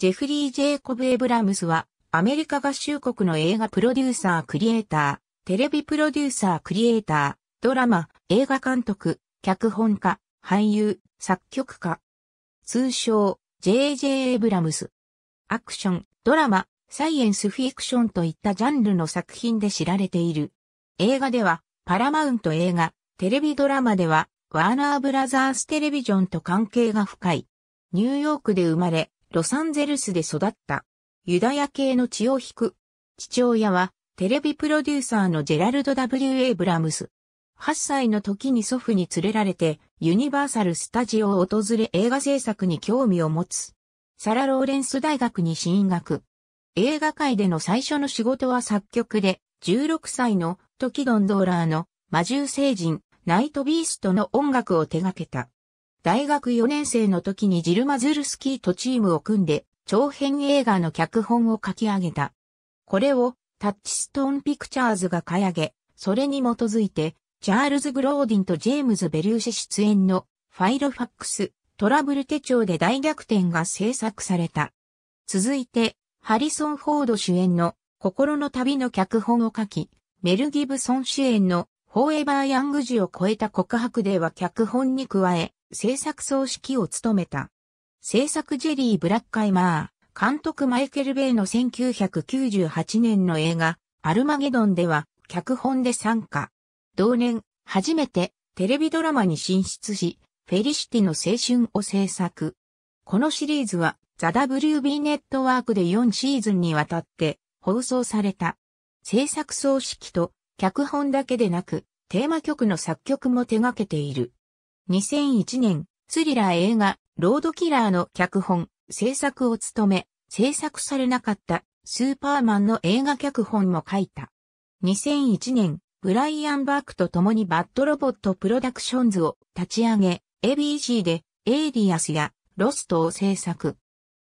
ジェフリー・ジェイコブ・エブラムスは、アメリカ合衆国の映画プロデューサー・クリエイター、テレビプロデューサー・クリエイター、ドラマ、映画監督、脚本家、俳優、作曲家。通称、J.J. エブラムス。アクション、ドラマ、サイエンスフィクションといったジャンルの作品で知られている。映画では、パラマウント映画、テレビドラマでは、ワーナーブラザーステレビジョンと関係が深い。ニューヨークで生まれ、ロサンゼルスで育った。ユダヤ系の血を引く。父親は、テレビプロデューサーのジェラルド・ W・ エイブラムス。8歳の時に祖父に連れられて、ユニバーサル・スタジオを訪れ映画制作に興味を持つ。サラ・ローレンス大学に進学。映画界での最初の仕事は作曲で、16歳の時ドンドーラーの魔獣星人、ナイト・ビーストの音楽を手掛けた。大学4年生の時にジルマズルスキーとチームを組んで、長編映画の脚本を書き上げた。これをタッチストーンピクチャーズが買い上げ、それに基づいて、チャールズ・グローディンとジェームズ・ベリューシ出演のファイロファックス、トラブル手帳で大逆転が制作された。続いて、ハリソン・フォード主演の心の旅の脚本を書き、メル・ギブソン主演のフォーエバー・ヤング時を超えた告白では脚本に加え、制作総指揮を務めた。制作ジェリー・ブラッカイマー、監督マイケル・ベイの1998年の映画、アルマゲドンでは、脚本で参加。同年、初めて、テレビドラマに進出し、フェリシティの青春を制作。このシリーズは、ザ・ WB ネットワークで4シーズンにわたって放送された。制作総指揮と脚本だけでなく、テーマ曲の作曲も手掛けている。2001年、スリラー映画、ロードキラーの脚本、制作を務め、制作されなかったスーパーマンの映画脚本も書いた。2001年、ブライアン・バークと共にバッドロボットプロダクションズを立ち上げ、ABC でエイリアスやロストを制作。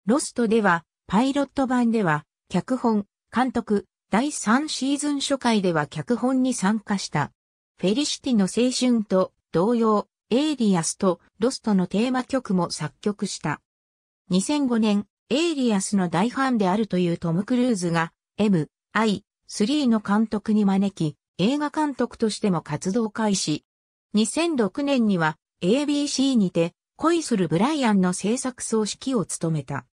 ロストでは、パイロット版では、脚本、監督、第3シーズン初回では脚本に参加した。フェリシティの青春と同様、エイリアスとロストのテーマ曲も作曲した。2005年、エイリアスの大ファンであるというトム・クルーズが M.I.3 の監督に招き、映画監督としても活動開始。2006年には ABC にて恋するブライアンの制作総指揮を務めた。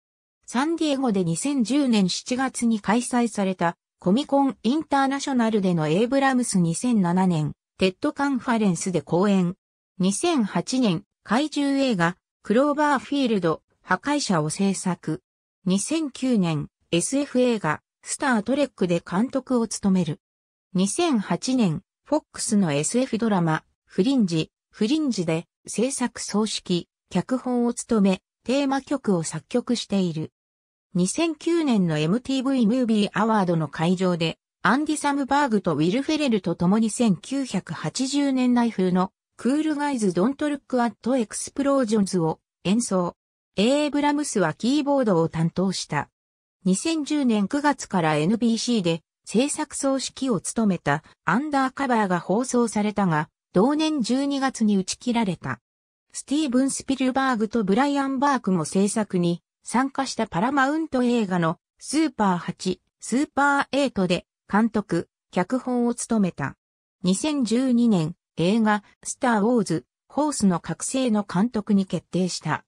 サンディエゴで2010年7月に開催されたコミコンインターナショナルでのエイブラムス2007年、テッドカンファレンスで講演。2008年、怪獣映画、クローバーフィールド、破壊者を制作。2009年、SF 映画、スタートレックで監督を務める。2008年、FOX の SF ドラマ、フリンジ、フリンジで制作総指揮、脚本を務め、テーマ曲を作曲している。2009年の MTV ムービーアワードの会場で、アンディ・サムバーグとウィル・フェレルと共に1980年代風のクールガイズ・ドントルック・アット・エクスプロージョンズを演奏。エイブラムスはキーボードを担当した。2010年9月から NBC で制作総指揮を務めたアンダーカバーが放送されたが、同年12月に打ち切られた。スティーブン・スピルバーグとブライアン・バークも制作に参加したパラマウント映画のスーパー8、スーパー8で監督、脚本を務めた。2012年映画スター・ウォーズ、ホースの覚醒の監督に決定した。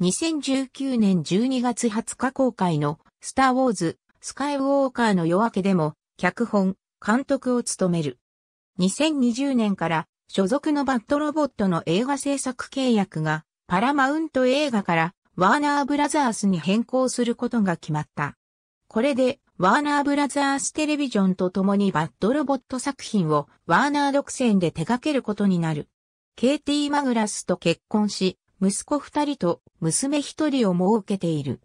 2019年12月20日公開のスター・ウォーズ、スカイ・ウォーカーの夜明けでも脚本、監督を務める。2020年から所属のバッドロボットの映画制作契約がパラマウント映画からワーナーブラザースに変更することが決まった。これで、ワーナーブラザーステレビジョンと共にバッドロボット作品をワーナー独占で手掛けることになる。ケイティ・マグラスと結婚し、息子二人と娘一人を設けている。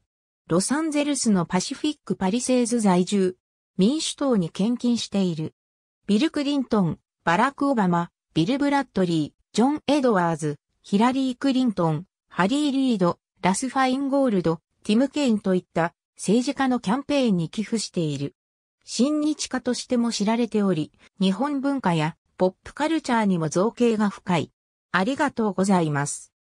ロサンゼルスのパシフィック・パリセーズ在住、民主党に献金している。ビル・クリントン、バラク・オバマ、ビル・ブラッドリー、ジョン・エドワーズ、ヒラリー・クリントン、ハリー・リード、ラス・ファインゴールド、ティム・ケインといった政治家のキャンペーンに寄付している。親日家としても知られており、日本文化やポップカルチャーにも造形が深い。ありがとうございます。